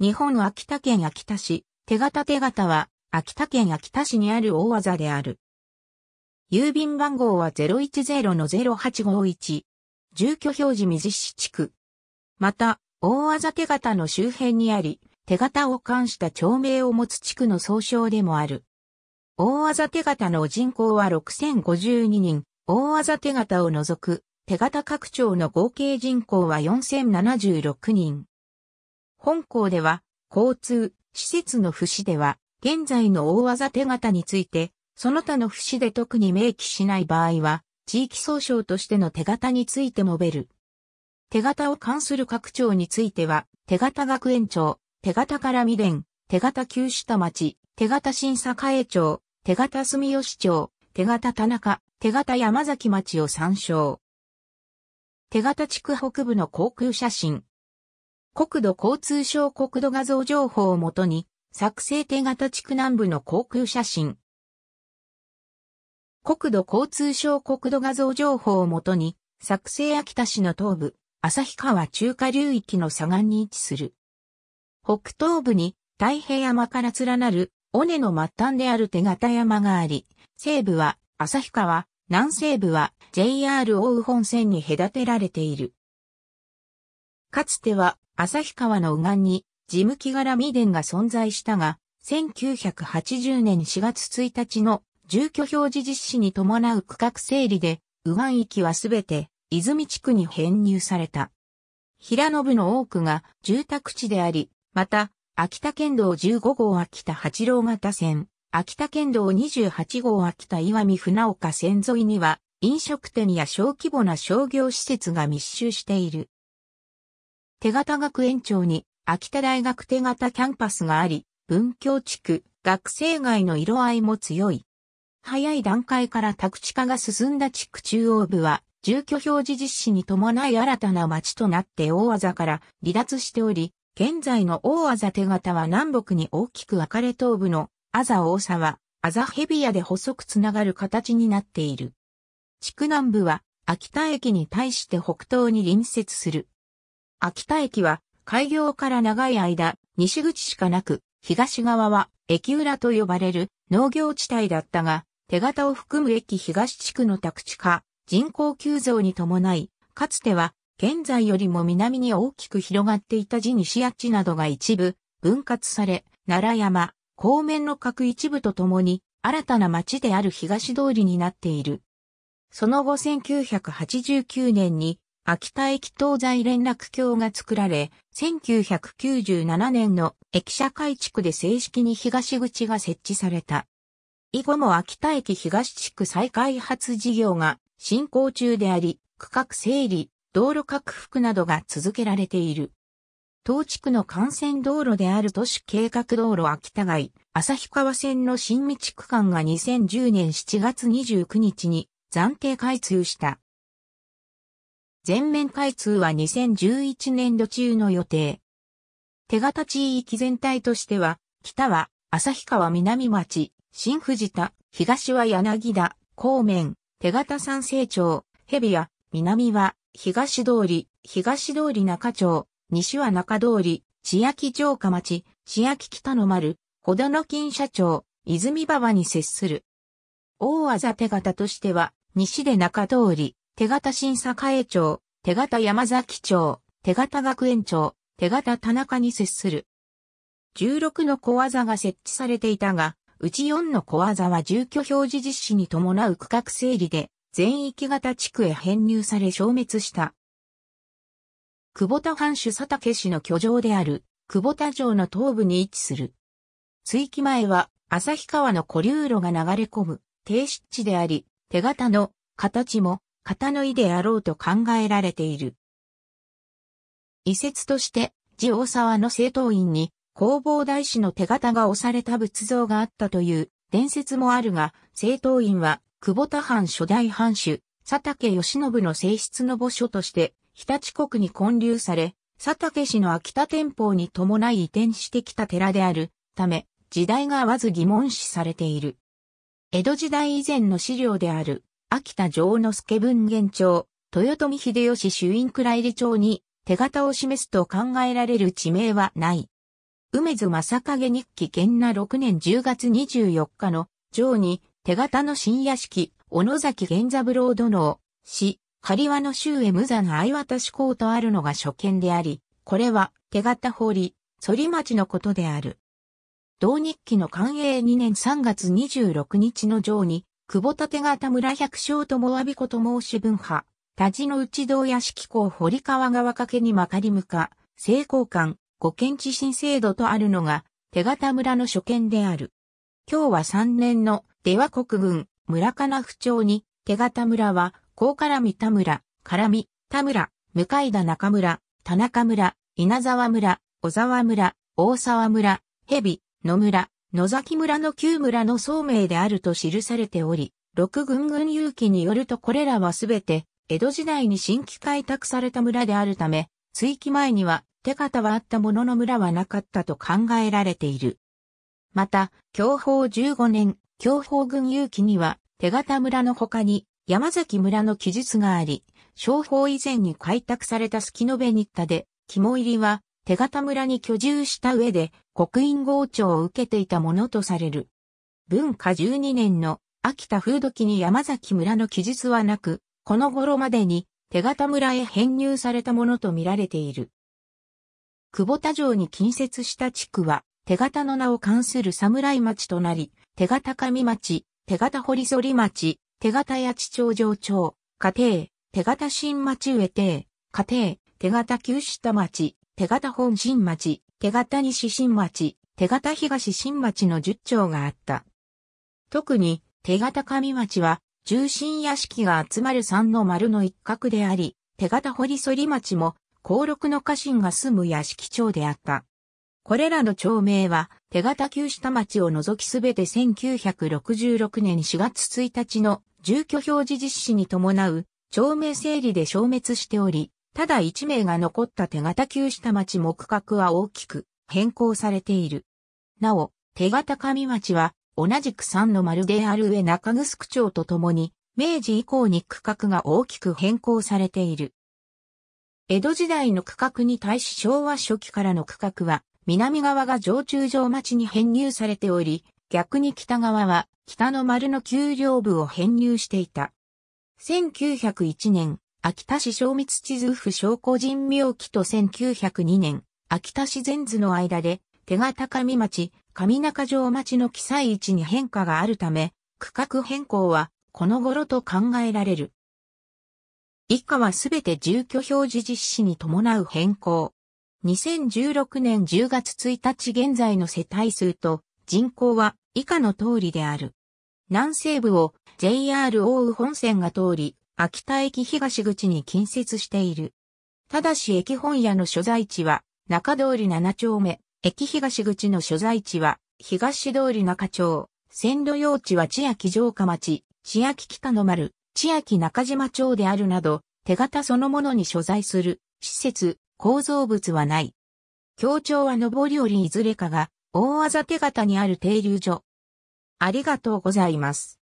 日本秋田県秋田市、手形手形は、秋田県秋田市にある大技である。郵便番号は010-0851。住居表示水市地区。また、大技手形の周辺にあり、手形を冠した町名を持つ地区の総称でもある。大技手形の人口は6052人、大技手形を除く、手形各町の合計人口は4076人。本校では、交通、施設の節では、現在の大技手形について、その他の節で特に明記しない場合は、地域総称としての手形について述べる。手形を関する各庁については、手形学園長、手形から未練、手形旧下町、手形審査会長、手形住吉町、手形田中、手形山崎町を参照。手形地区北部の航空写真、国土交通省国土画像情報をもとに、作成手形地区南部の航空写真。国土交通省国土画像情報をもとに、作成秋田市の東部、旭川中華流域の左岸に位置する。北東部に太平山から連なる尾根の末端である手形山があり、西部は旭川、南西部は JR 奥羽本線に隔てられている。かつては旭川の右岸に、事務木柄未伝が存在したが、1980年4月1日の住居表示実施に伴う区画整理で、右岸域はすべて、泉地区に編入された。平信の多くが住宅地であり、また、秋田県道15号秋田八郎型線、秋田県道28号秋田岩見船岡線沿いには、飲食店や小規模な商業施設が密集している。手形学園長に秋田大学手形キャンパスがあり、文教地区、学生街の色合いも強い。早い段階から宅地化が進んだ地区中央部は、住居表示実施に伴い新たな町となって大技から離脱しており、現在の大技手形は南北に大きく分かれ東部のアザ大沢、アザヘビアで細くつながる形になっている。地区南部は秋田駅に対して北東に隣接する秋田駅は開業から長い間、西口しかなく、東側は駅裏と呼ばれる農業地帯だったが、手形を含む駅東地区の宅地化、人口急増に伴い、かつては現在よりも南に大きく広がっていた地西八地などが一部分割され、奈良山、高面の各一部とともに新たな町である東通りになっている。その後1989年に秋田駅東西連絡橋が作られ、1997年の駅舎改築で正式に東口が設置された。以後も秋田駅東地区再開発事業が進行中であり、区画整理、道路拡幅などが続けられている。当地区の幹線道路である都市計画道路秋田街、旭川線の新道区間が2010年7月29日に暫定開通した。全面開通は2011年度中の予定。手形地域全体としては、北は旭川南町、新藤田、東は柳田、高面、手形山清町、蛇屋、南は東通り、東通り中町、西は中通り、千秋城下町、千秋北の丸、小田の金社町、泉馬場に接する。大技手形としては、西で中通り、手形審査会長、手形山崎町、手形学園長、手形田中に接する。16の小技が設置されていたが、うち4の小技は住居表示実施に伴う区画整理で、全域型地区へ編入され消滅した。久保田藩主佐竹氏の居城である、久保田城の東部に位置する。追記前は、旭川の古流路が流れ込む、低湿地であり、手形の形も型の意であろうと考えられている。遺説として、地大沢の正当院に、弘法大師の手形が押された仏像があったという伝説もあるが、正当院は、久保田藩初代藩主、佐竹義信の正室の墓所として、日立国に建立され、佐竹氏の秋田天保に伴い移転してきた寺であるため、時代が合わず疑問視されている。江戸時代以前の資料である秋田城之助文元町、豊臣秀吉主院倉入町に手形を示すと考えられる地名はない。梅津正影日記元那6年10月24日の城に手形の新屋敷、小野崎源三郎殿、死、仮和の州へ無座の相渡し公とあるのが初見であり、これは手形法理、反町のことである。同日記の寛永2年3月26日の城に久保立方村百姓とわ阿子と申し分派、田地の内道屋敷校堀川川掛にまかり向か、成功館、ご検知新制度とあるのが、手形村の所見である。今日は3年の出羽国軍、村かな府庁に、手形村は、高からみ田村、からみ、田村、向田中村、田中村、稲沢村、小沢村、大沢村、蛇、野村、野崎村の旧村の総名であると記されており、六軍軍有記によるとこれらはすべて、江戸時代に新規開拓された村であるため、追記前には手形はあったものの村はなかったと考えられている。また、享保15年、享保軍有記には手形村の他に山崎村の記述があり、商法以前に開拓されたスキノベニッタで、肝入りは手形村に居住した上で、国印号調を受けていたものとされる。文化12年の秋田風土記に山崎村の記述はなく、この頃までに手形村へ編入されたものとみられている。久保田城に近接した地区は、手形の名を冠する侍町となり、手形上町、手形堀反町、手形八地町上町、家庭、手形新町上邸、家庭、手形旧下町、手形本新町、手形西新町、手形東新町の十町があった。特に、手形上町は、重臣屋敷が集まる三の丸の一角であり、手形堀反町も、高禄の家臣が住む屋敷町であった。これらの町名は、手形旧下町を除きすべて1966年4月1日の住居表示実施に伴う、町名整理で消滅しており、ただ1名が残った手形旧下町木格は大きく変更されている。なお、手形上町は同じく三の丸である上中城町とともに、明治以降に区画が大きく変更されている。江戸時代の区画に対し昭和初期からの区画は、南側が上中上町に編入されており、逆に北側は北の丸の丘陵部を編入していた。1901年、秋田市正密地図府商工人名記と1902年、秋田市全図の間で、手形上町、上中城町の記載位置に変化があるため、区画変更は、この頃と考えられる。以下はすべて住居表示実施に伴う変更。2016年10月1日現在の世帯数と人口は以下の通りである。南西部を JR 大宇本線が通り、秋田駅東口に近接している。ただし駅本屋の所在地は中通り7丁目、駅東口の所在地は東通り中町、線路用地は千秋城下町、千秋北の丸、千秋中島町であるなど、手形そのものに所在する施設、構造物はない。協調は上り降りいずれかが、大技手形にある停留所。ありがとうございます。